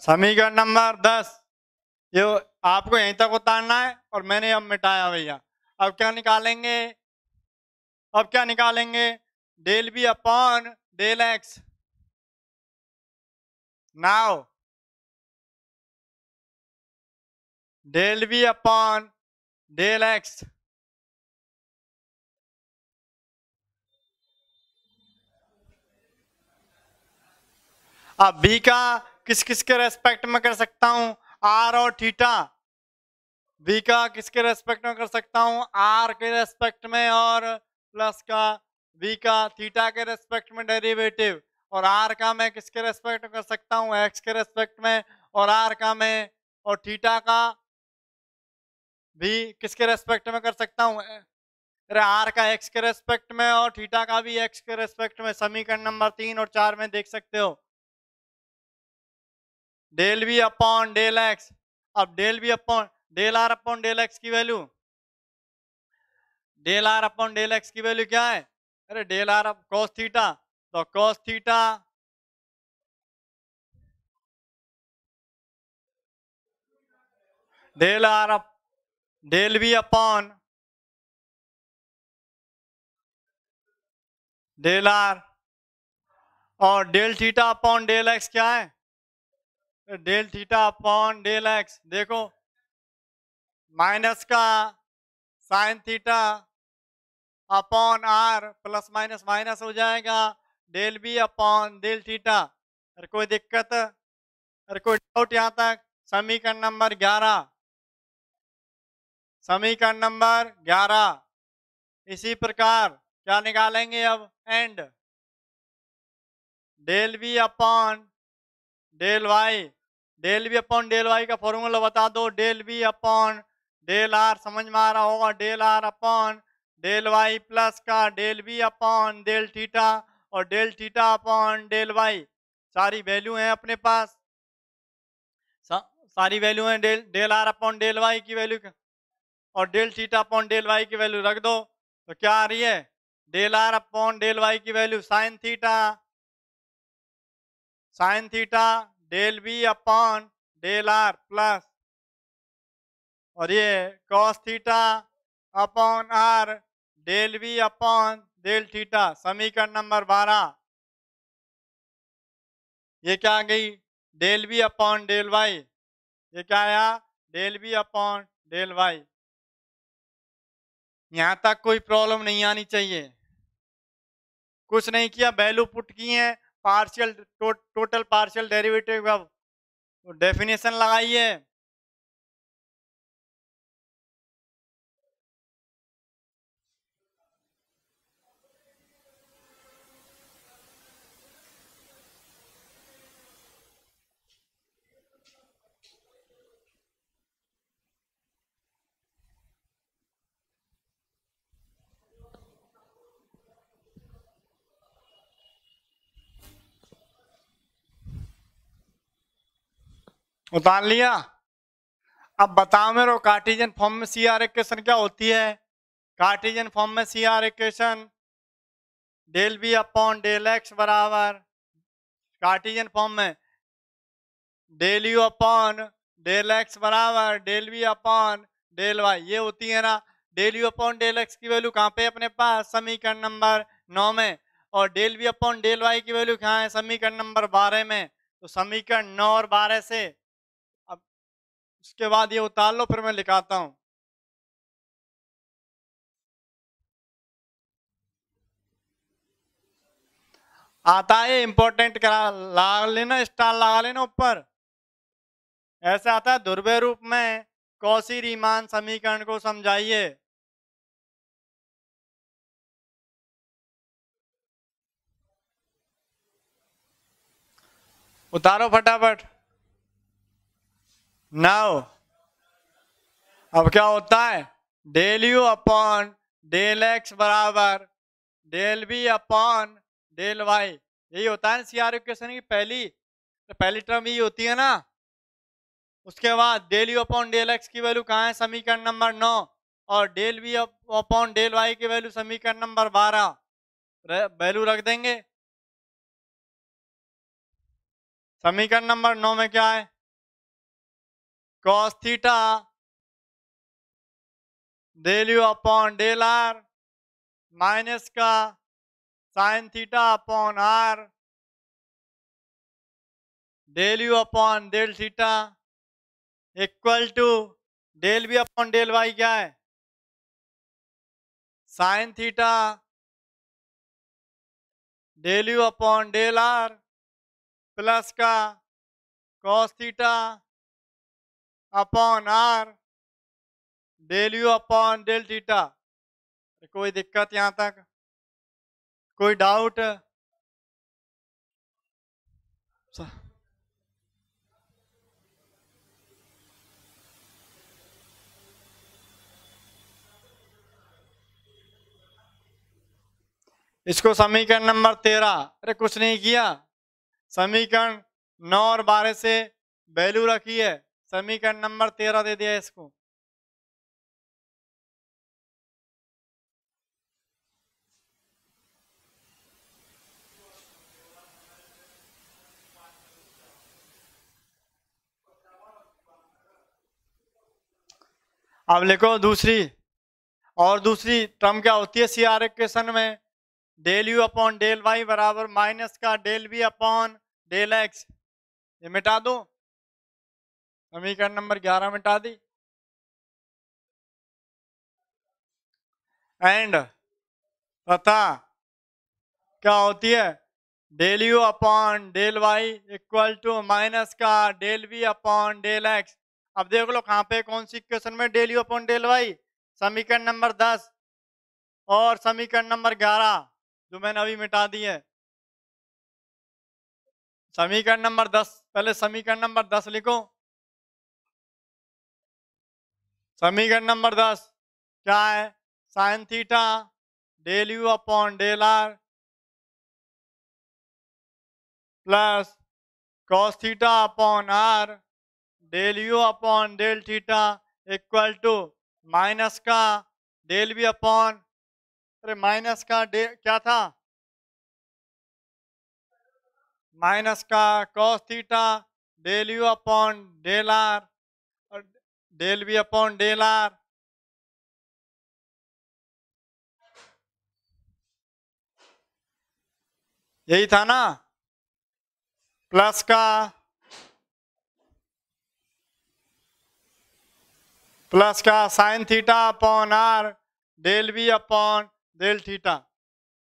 समीकरण नंबर दस ये आपको यहीं तक उतारना है और मैंने अब मिटाया भैया अब क्या निकालेंगे अब क्या निकालेंगे del B upon del x now del B upon del x अब बी का किस किस के रेस्पेक्ट में कर सकता हूं आर और थीटा वी का किसके रेस्पेक्ट में कर सकता हूँ आर के रेस्पेक्ट में और प्लस का वी का थीटा के रेस्पेक्ट में डेरिवेटिव और आर का मैं किसके रेस्पेक्ट में कर सकता हूँ एक्स के रेस्पेक्ट में और आर का मैं और थीटा का भी किसके रेस्पेक्ट में कर सकता हूँ अरे आर का एक्स के रेस्पेक्ट में और थीटा का भी एक्स के रेस्पेक्ट में समीकरण नंबर तीन और चार में देख सकते हो del v upon del x अब del v upon del are upon del x की value del are upon del x की वैल्यू क्या है अरे डेल आर अब कॉस थीटा तो cos theta del r up del v upon del r और del theta upon del x क्या है del theta upon del x देखो माइनस का sine theta upon r plus minus minus हो जाएगा del B upon del theta और कोई दिक्कत और कोई डाउट यहाँ तक समीकरण नंबर ग्यारह समीकरण नंबर ग्यारह इसी प्रकार क्या निकालेंगे अब and del B upon del y del B upon del y का फॉर्मूला बता दो del B upon del r समझ में आ रहा होगा del are upon del y plus का del B upon del theta और del theta upon del y सारी वैल्यू है अपने पास सारी वैल्यू है del del are upon del y की वैल्यू और del theta upon del y की वैल्यू रख दो तो क्या आ रही है del are upon del y की value sine theta sine theta del B upon del r plus और ये cos theta upon r del B upon del theta समीकरण नंबर बारह ये क्या आ गई del B upon del y ये क्या आया del B upon del y यहाँ तक कोई प्रॉब्लम नहीं आनी चाहिए कुछ नहीं किया वैल्यू पुट किए हैं पार्शियल टो, टोटल पार्शियल डेरिवेटिव का डेफिनेशन लगाइए उतार लिया अब बताओ मेरे कार्टिजन फॉर्म में सी आर इक्वेशन क्या होती है कार्टिजन फॉर्म में C R equation del B upon del x बराबर कार्टिजन फॉर्म में del you upon del x बराबर del B upon del y ये होती है ना del you upon del x की वैल्यू कहाँ पे अपने पास समीकरण नंबर नौ में और del B upon del y की वैल्यू कहाँ है समीकरण नंबर बारह में तो समीकरण नौ और बारह से उसके बाद ये उतार लो फिर मैं लिखाता हूं आता है इंपॉर्टेंट करा लगा लेना स्टार लगा लेना ऊपर ऐसे आता है दुर्व्य रूप में कौशी रीमान समीकरण को समझाइए उतारो फटाफट नाउ अब क्या होता है del you upon del x बराबर del B upon del Y यही होता है सी आर इक्वेशन की पहली तो पहली टर्म यही होती है ना उसके बाद del you upon del x की वैल्यू कहाँ है समीकरण नंबर नौ और del B upon del y की वैल्यू समीकरण नंबर बारह वैल्यू रख देंगे समीकरण नंबर नौ में क्या है cos theta del you upon del r minus का sine theta upon r del you upon del theta equal to del B upon del y क्या है sine theta del you upon del r plus का cos theta upon r del you upon del theta कोई दिक्कत यहां तक कोई डाउट इसको समीकरण नंबर तेरह अरे कुछ नहीं किया समीकरण नौ और बारह से वैल्यू रखी है समीकरण नंबर तेरह दे दिया इसको अब लिखो दूसरी और दूसरी टर्म क्या होती है सीआर इक्वेशन में del you upon del Y बराबर माइनस का del B upon del x ये मिटा दो समीकरण नंबर ग्यारह मिटा दी एंड तथा क्या होती है del you upon del Y equal to minus का del v upon del x अब देख लो कहां पे कौन सी क्वेश्चन में del you upon del y समीकरण नंबर दस और समीकरण नंबर ग्यारह जो मैंने अभी मिटा दी है समीकरण नंबर दस पहले समीकरण नंबर दस लिखो समीकरण नंबर दस क्या है sine theta del you upon del r plus cos theta upon r del you upon del theta equal to minus का डेल बी अपॉन अरे माइनस का डे क्या था माइनस का cos theta del you upon del r del B upon del r यही था ना प्लस का प्लस का sine theta upon r del B upon del theta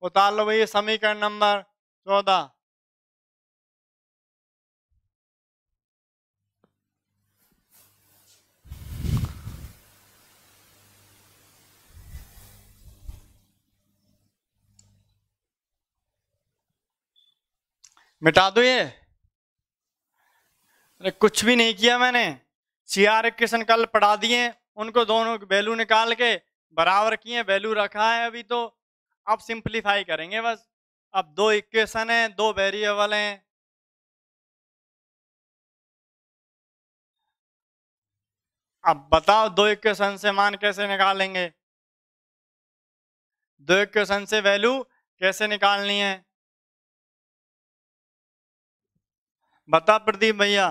उतार लो भैया समीकरण नंबर चौदह मिटा दो ये अरे कुछ भी नहीं किया मैंने सी आर किशन कल पढ़ा दिए उनको दोनों वैल्यू निकाल के बराबर किए वैल्यू रखा है अभी तो अब सिंपलीफाई करेंगे बस अब दो इक्वेशन है दो वेरिएबल हैं अब बताओ दो इक्वेशन से मान कैसे निकालेंगे दो इक्वेशन से वैल्यू कैसे निकालनी है बता प्रदीप भैया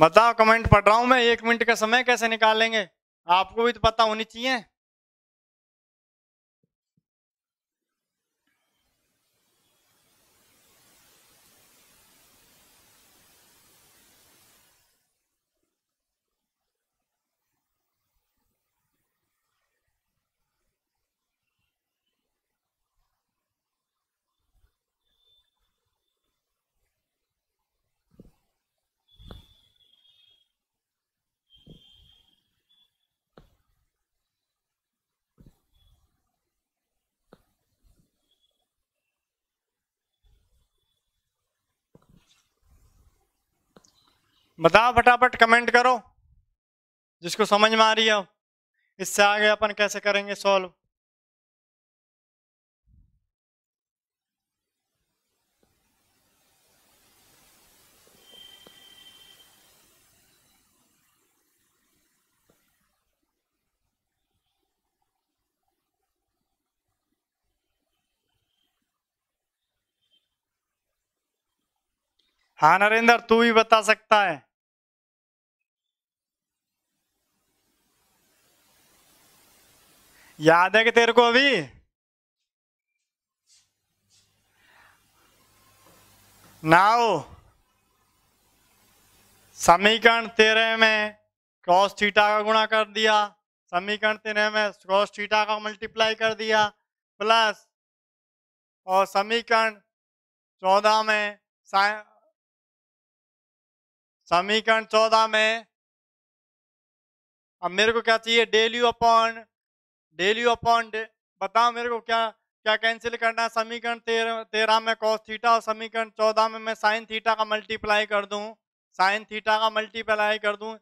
बताओ कमेंट पढ़ रहा हूं मैं एक मिनट का समय कैसे निकालेंगे आपको भी तो पता होनी चाहिए बताओ फटाफट कमेंट करो जिसको समझ में आ रही है इससे आगे अपन कैसे करेंगे सॉल्व हाँ नरेंद्र तू भी बता सकता है याद है कि तेरे को अभी नाउ समीकरण तेरह में क्रॉस थीटा का गुणा कर दिया समीकरण तेरह में क्रॉस थीटा का मल्टीप्लाई कर दिया प्लस और समीकरण चौदह में समीकरण चौदह में अब मेरे को क्या चाहिए डेल्यू अपॉन डेली अपॉन डे बताओ मेरे को क्या क्या कैंसिल करना है समीकरण तेरह तेरह में कॉस थीटा और समीकरण चौदह में मैं साइन थीटा का मल्टीप्लाई कर दूं साइन थीटा का मल्टीप्लाई कर दूं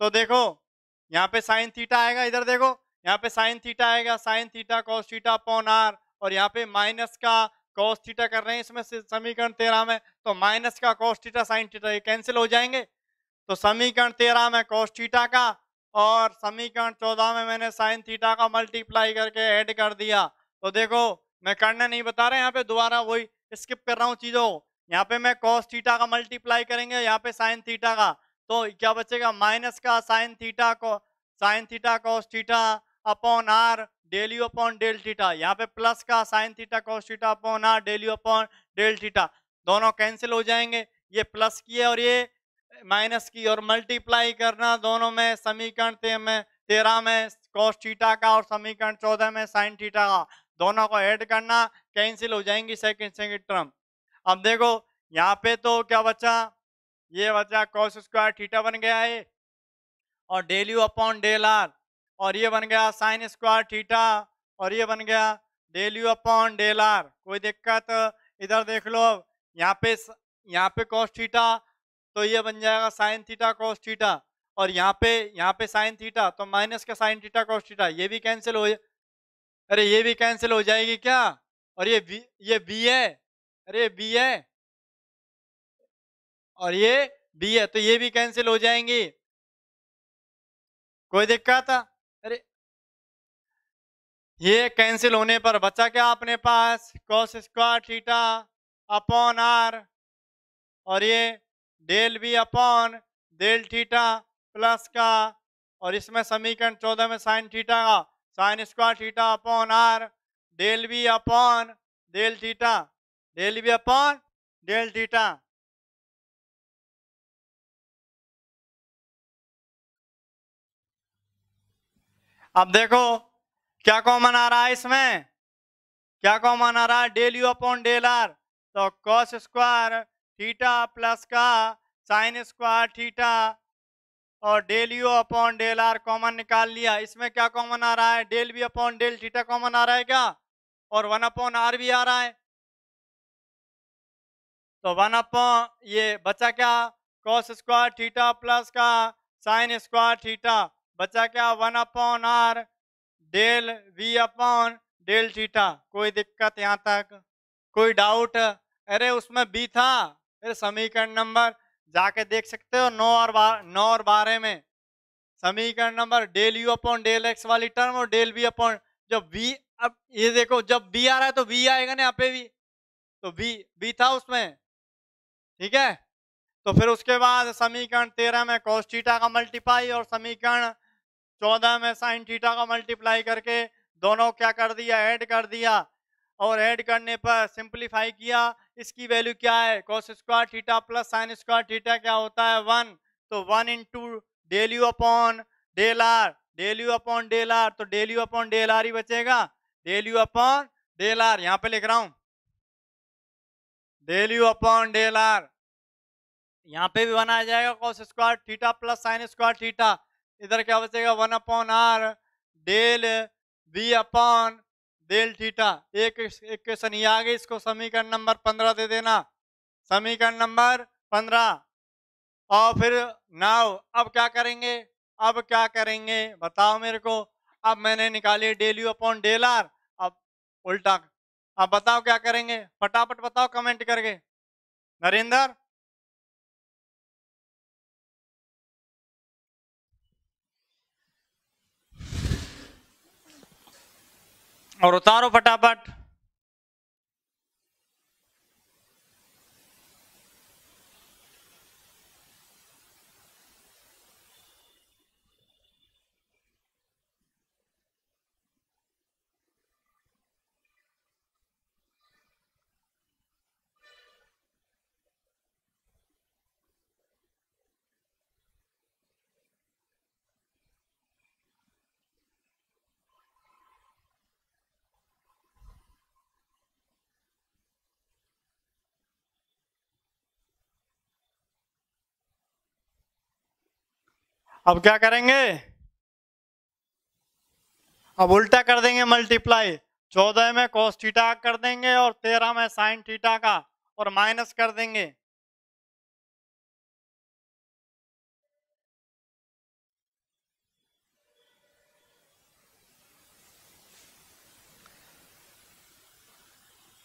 तो देखो यहाँ पे साइन थीटा आएगा इधर देखो यहाँ पे साइन थीटा आएगा sine theta cos theta upon r और यहाँ पे माइनस का कॉस थीटा कर रहे हैं इसमें समीकरण तेरह में तो माइनस का कॉस थीटा साइन थीटा ये कैंसिल हो जाएंगे तो समीकरण तेरह में कॉस थीटा का और समीकरण चौदह में मैंने साइन थीटा का मल्टीप्लाई करके ऐड कर दिया तो देखो मैं करना नहीं बता रहा यहाँ पे दोबारा वही स्किप कर रहा हूँ चीज़ों यहाँ पे मैं कॉस थीटा का मल्टीप्लाई करेंगे यहाँ पे साइन थीटा का तो क्या बचेगा माइनस का साइन थीटा को sine theta cos theta upon r del u upon del theta यहाँ पे प्लस का sine theta cos theta upon r del u upon del theta दोनों कैंसिल हो जाएंगे ये प्लस की है और ये माइनस की और मल्टीप्लाई करना दोनों में समीकरण ते में तेरह में कॉस थीटा का और समीकरण चौदह में साइन थीटा का दोनों को ऐड करना कैंसिल हो जाएंगी सेकंड सेकंड टर्म अब देखो यहाँ पे तो क्या बचा ये बचा कॉस स्क्वायर थीटा बन गया है और del you upon del r और ये बन गया साइन स्क्वायर थीटा और ये बन गया del you upon del r कोई दिक्कत इधर देख लो यहाँ पे यहाँ पे कॉस थीटा तो ये बन जाएगा साइन थीटा कॉस थीटा और यहाँ पे यहाँ पे साइन थीटा तो माइनस का साइन थीटा कॉस थीटा ये भी कैंसिल हो अरे ये भी कैंसिल हो जाएगी क्या और ये बी ये बी है अरे बी है और ये बी है तो ये भी कैंसिल हो जाएंगी कोई दिक्कत अरे ये कैंसिल होने पर बचा क्या आपने पास cos square theta upon are और ये del B upon del theta plus का और इसमें समीकरण चौदह में साइन थीटा का sine square theta upon r del B upon del theta del B upon del theta अब देखो क्या कॉमन आ रहा है इसमें क्या कॉमन आ रहा है del you upon del r तो कॉस स्क्वायर थीटा प्लस का साइन स्क्वायर थीटा और del you upon del r common निकाल लिया इसमें क्या कॉमन आ रहा है del B upon del theta common आ रहा है क्या और वन अपॉन आर भी आ रहा है तो वन अपॉन ये बचा क्या कॉस स्क्वायर थीटा प्लस का साइन स्क्वायर थीटा बचा क्या one upon r del v upon del theta कोई दिक्कत यहाँ तक कोई डाउट अरे उसमें बी था फिर समीकरण नंबर जाके देख सकते हो नौ और बार नौ और बारह में समीकरण number del you upon del x वाली टर्म और डेल बी अपॉन जब बी अब ये देखो जब बी आ रहा है तो बी आएगा ना यहाँ पे भी तो बी बी था उसमें ठीक है तो फिर उसके बाद समीकरण तेरह में कॉस्टीटा का मल्टीप्लाई और समीकरण चौदह में साइन टीटा का मल्टीप्लाई करके दोनों क्या कर दिया ऐड कर दिया और ऐड करने पर सिंप्लीफाई किया इसकी वैल्यू क्या है cos square theta plus sine square theta क्या होता है वन तो one in two del you upon del r del you upon del r तो del you upon del r ही बचेगा del you upon del r यहाँ पे लिख रहा हूँ del you upon del r यहाँ पे भी वन आ जाएगा cos square theta plus sine square theta इधर क्या बचेगा one upon r del v upon del theta एक इक्वेशन ये आ गई इसको समीकरण नंबर पंद्रह दे देना समीकरण नंबर पंद्रह और फिर नाव अब क्या करेंगे अब क्या करेंगे बताओ मेरे को अब मैंने निकाली del you upon del r अब उल्टा अब बताओ क्या करेंगे फटाफट बताओ कमेंट करके नरेंद्र और उतारो फटाफट अब क्या करेंगे अब उल्टा कर देंगे मल्टीप्लाई चौदह में कॉस थीटा कर देंगे और तेरह में साइन थीटा का और माइनस कर देंगे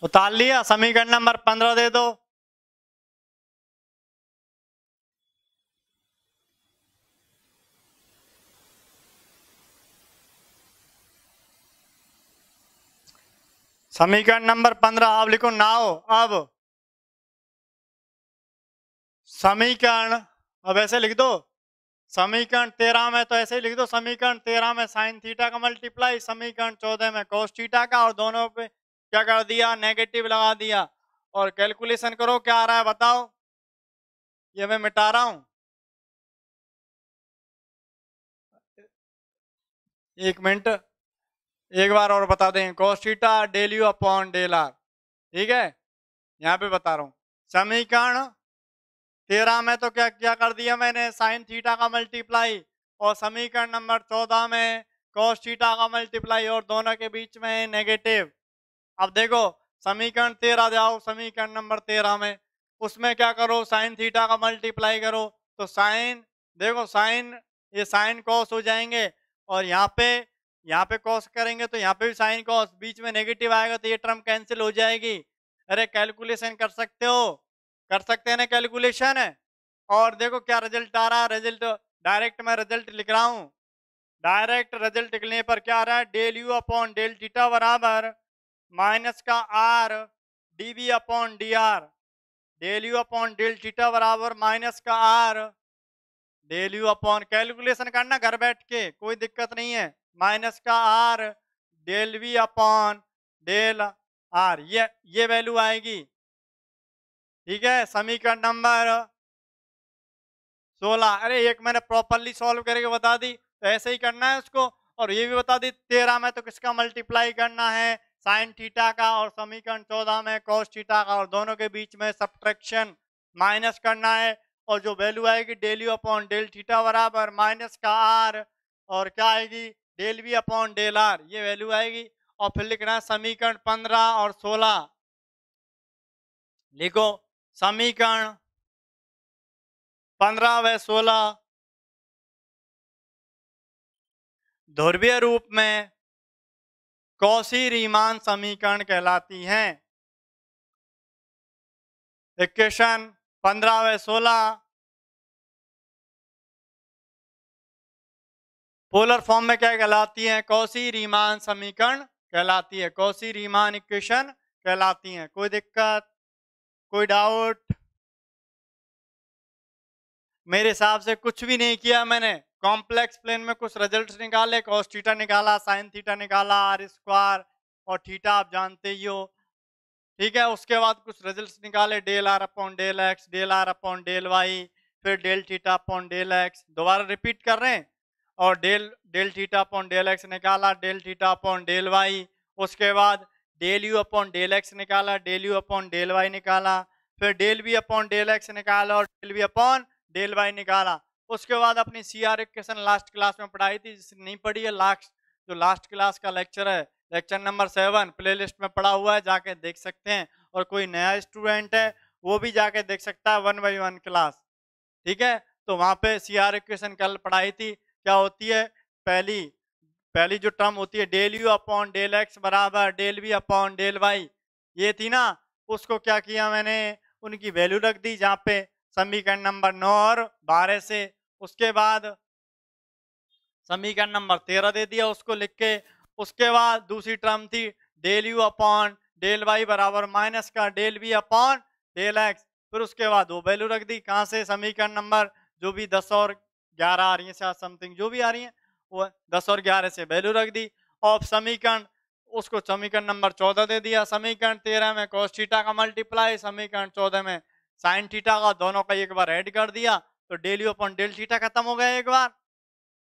उतार लिया समीकरण नंबर पंद्रह दे दो समीकरण नंबर पंद्रह अब लिखो नाव अब समीकरण अब ऐसे लिख दो समीकरण तेरह में तो ऐसे ही लिख दो समीकरण तेरह में साइन थीटा का मल्टीप्लाई समीकरण चौदह में कोस थीटा का और दोनों पे क्या कर दिया नेगेटिव लगा दिया और कैलकुलेशन करो क्या आ रहा है बताओ ये मैं मिटा रहा हूं एक मिनट एक बार और बता दें cos theta del you upon del r ठीक है यहाँ पे बता रहा हूँ समीकरण तेरह में तो क्या क्या कर दिया मैंने साइन थीटा का मल्टीप्लाई और समीकरण नंबर चौदह में कोस्टीटा का मल्टीप्लाई और दोनों के बीच में नेगेटिव अब देखो समीकरण तेरह जाओ समीकरण नंबर तेरह में उसमें क्या करो साइन थीटा का मल्टीप्लाई करो तो साइन देखो साइन ये साइन कॉस हो जाएंगे और यहाँ पे यहाँ पे कॉस करेंगे तो यहाँ पे भी साइन कॉस बीच में नेगेटिव आएगा तो ये टर्म कैंसिल हो जाएगी अरे कैलकुलेशन कर सकते हो कर सकते हैं ना कैलकुलेशन है और देखो क्या रिजल्ट आ रहा है रिजल्ट डायरेक्ट मैं रिजल्ट लिख रहा हूँ डायरेक्ट रिजल्ट लिखने पर क्या आ रहा है del you upon del theta बराबर माइनस का r d b upon d r del you upon del theta बराबर माइनस का r del you upon calculation करना घर बैठ के कोई दिक्कत नहीं है माइनस का r del v upon del r ये ये वैल्यू आएगी ठीक है समीकरण नंबर सोलह अरे एक मैंने प्रॉपरली सॉल्व करके बता दी तो ऐसे ही करना है उसको और ये भी बता दी तेरह में तो किसका मल्टीप्लाई करना है साइन थीटा का और समीकरण चौदह में कॉस थीटा का और दोनों के बीच में सब्ट्रैक्शन माइनस करना है और जो वैल्यू आएगी del you upon del theta बराबर माइनस का आर और क्या आएगी del v upon del r ये वैल्यू आएगी और फिर लिखना समीकरण पंद्रह और सोलह लिखो समीकरण पंद्रह व सोलह ध्रुवीय रूप में कौशी रीमान समीकरण कहलाती हैं इक्वेशन पंद्रह व सोलह पोलर फॉर्म में क्या कहलाती है कौशी रीमान समीकरण कहलाती है कौशी रीमान इक्वेशन कहलाती है कोई दिक्कत कोई डाउट मेरे हिसाब से कुछ भी नहीं किया मैंने कॉम्प्लेक्स प्लेन में कुछ रिजल्ट्स निकाले कॉस थीटा निकाला साइन थीटा निकाला आर स्क्वायर और थीटा आप जानते ही हो ठीक है उसके बाद कुछ रिजल्ट्स निकाले del are upon del x del are upon del y फिर del theta upon del x दोबारा रिपीट कर रहे हैं और del del theta upon del x निकाला del theta upon del y उसके बाद del you upon del x निकाला del you upon del y निकाला फिर del v upon del x निकाला और del v upon del y निकाला उसके बाद अपनी सी आर इक्वेशन लास्ट क्लास में पढ़ाई थी जिसने नहीं पढ़ी है लास्ट जो लास्ट क्लास का लेक्चर है lecture number seven playlist में पढ़ा हुआ है जाके देख सकते हैं और कोई नया स्टूडेंट है वो भी जाके देख सकता है वन बाई वन क्लास ठीक है तो वहाँ पे सी आर इक्वेशन कल पढ़ाई थी क्या होती है पहली पहली जो टर्म होती है del you upon del x बराबर del v upon del y ये थी ना उसको क्या किया मैंने उनकी वैल्यू रख दी जहाँ पे समीकरण नंबर नौ और बारह से उसके बाद समीकरण नंबर तेरह दे दिया उसको लिख के उसके बाद दूसरी टर्म थी del you upon del Y बराबर माइनस का del v upon del x फिर उसके बाद वो वैल्यू रख दी कहाँ से समीकरण नंबर जो भी दस और ग्यारह आ रही है सात समथिंग जो भी आ रही है वो दस और ग्यारह से वैल्यू रख दी और समीकरण उसको समीकरण नंबर चौदह दे दिया समीकरण तेरह में कॉस थीटा का मल्टीप्लाई समीकरण चौदह में साइन थीटा का दोनों का एक बार ऐड कर दिया तो del you upon del theta खत्म हो गया एक बार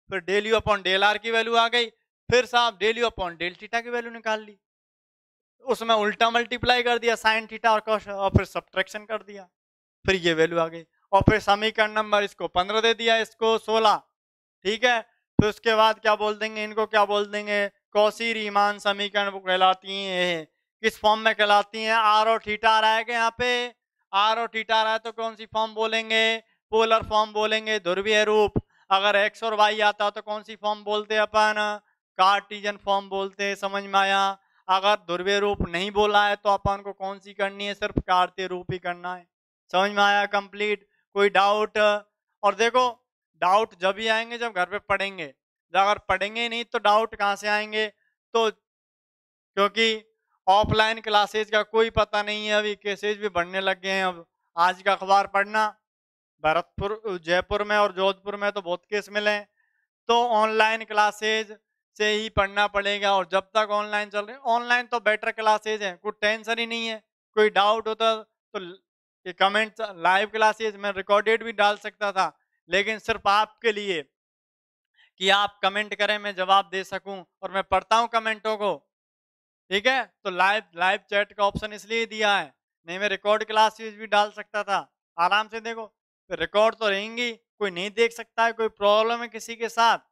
फिर del you upon del r की वैल्यू आ गई फिर साहब del you upon del theta की वैल्यू निकाल ली उसमें उल्टा मल्टीप्लाई कर दिया साइन थीटा और कॉस और फिर सब्ट्रैक्शन कर दिया फिर ये वैल्यू आ गई और फिर समीकरण नंबर इसको पंद्रह दे दिया इसको सोलह ठीक है फिर उसके बाद क्या बोल देंगे इनको क्या बोल देंगे कौशी रीमान समीकरण वो कहलाती हैं किस फॉर्म में कहलाती हैं आर और थीटा आ रहा है यहाँ पे आर और ठीठा आ रहा है तो कौन सी फॉर्म बोलेंगे पोलर फॉर्म बोलेंगे ध्रुवीय रूप अगर एक्स और वाई आता तो कौन सी फॉर्म बोलते अपन कार्टिजन फॉर्म बोलते समझ में आया अगर ध्रुवीय रूप नहीं बोला है तो अपन को कौन सी करनी है सिर्फ कार्तीय रूप ही करना है समझ में आया कंप्लीट कोई डाउट और देखो डाउट जब भी आएंगे जब घर पे पढ़ेंगे अगर पढ़ेंगे नहीं तो डाउट कहाँ से आएंगे तो क्योंकि ऑफलाइन क्लासेज का कोई पता नहीं है अभी केसेज भी बढ़ने लग गए हैं अब आज का अखबार पढ़ना भरतपुर जयपुर में और जोधपुर में तो बहुत केस मिले हैं तो ऑनलाइन क्लासेज से ही पढ़ना पड़ेगा और जब तक ऑनलाइन चल रहे ऑनलाइन तो बेटर क्लासेज हैं कुछ टेंशन ही नहीं है कोई डाउट होता तो कि कमेंट लाइव क्लासेस मैं रिकॉर्डेड भी डाल सकता था लेकिन सिर्फ आपके लिए कि आप कमेंट करें मैं जवाब दे सकूं और मैं पढ़ता हूं कमेंटों को ठीक है तो लाइव लाइव चैट का ऑप्शन इसलिए दिया है नहीं मैं रिकॉर्ड क्लासेस भी डाल सकता था आराम से देखो रिकॉर्ड तो रहेंगी कोई नहीं देख सकता है कोई प्रॉब्लम है किसी के साथ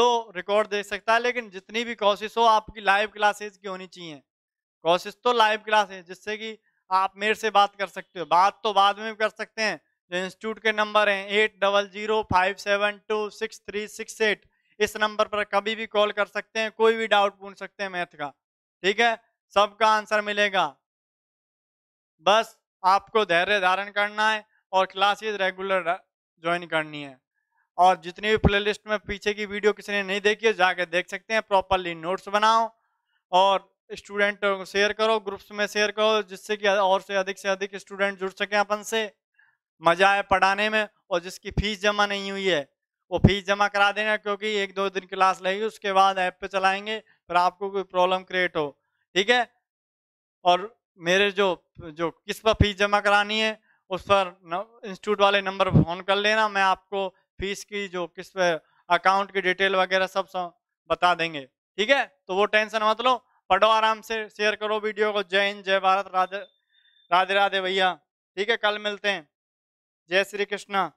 तो रिकॉर्ड देख सकता है लेकिन जितनी भी कोशिश हो आपकी लाइव क्लासेज की होनी चाहिए कोशिश तो लाइव क्लासेज जिससे कि आप मेरे से बात कर सकते हो बात तो बाद में भी कर सकते हैं जो इंस्टीट्यूट के नंबर हैं eight double zero five seven two six three six eight इस नंबर पर कभी भी कॉल कर सकते हैं कोई भी डाउट पूछ सकते हैं मैथ का ठीक है सबका आंसर मिलेगा बस आपको धैर्य धारण करना है और क्लासेज रेगुलर ज्वाइन करनी है और जितनी भी प्लेलिस्ट में पीछे की वीडियो किसी ने नहीं देखी है जाके देख सकते हैं प्रॉपरली नोट्स बनाओ और स्टूडेंट शेयर करो ग्रुप्स में शेयर करो जिससे कि और से अधिक से अधिक स्टूडेंट जुड़ सकें अपन से मजा आए पढ़ाने में और जिसकी फीस जमा नहीं हुई है वो फीस जमा करा देना क्योंकि एक दो दिन क्लास लगेगी उसके बाद ऐप पे चलाएंगे फिर आपको कोई प्रॉब्लम क्रिएट हो ठीक है और मेरे जो जो किस पर फीस जमा करानी है उस पर इंस्टीट्यूट वाले नंबर पर फ़ोन कर लेना मैं आपको फीस की जो किस पर अकाउंट की डिटेल वगैरह सब बता देंगे ठीक है तो वो टेंशन मत लो पढ़ो आराम से शेयर करो वीडियो को जय हिंद जय भारत राधे राधे राधे भैया ठीक है कल मिलते हैं जय श्री कृष्णा